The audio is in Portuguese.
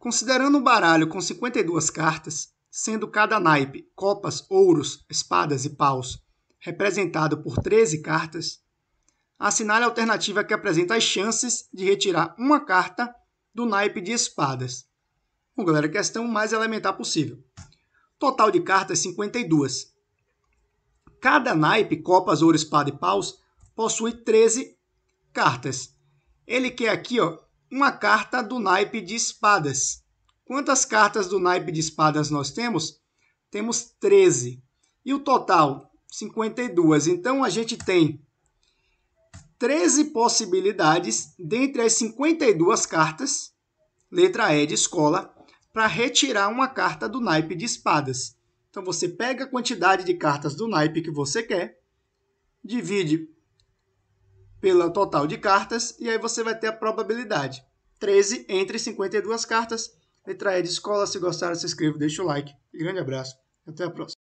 Considerando um baralho com 52 cartas, sendo cada naipe copas, ouros, espadas e paus, representado por 13 cartas, assinale a alternativa que apresenta as chances de retirar uma carta do naipe de espadas. Bom, galera, questão mais elementar possível. Total de cartas 52. Cada naipe, copas, ouro, espada e paus possui 13 cartas. Ele quer aqui, ó, uma carta do naipe de espadas. Quantas cartas do naipe de espadas nós temos? Temos 13. E o total? 52. Então a gente tem 13 possibilidades dentre as 52 cartas, letra E de escola, para retirar uma carta do naipe de espadas. Então você pega a quantidade de cartas do naipe que você quer, divide pelo total de cartas, e aí você vai ter a probabilidade. 13 entre 52 cartas. Letra E de escola. Se gostaram, se inscreva, deixa o like. Grande abraço. Até a próxima.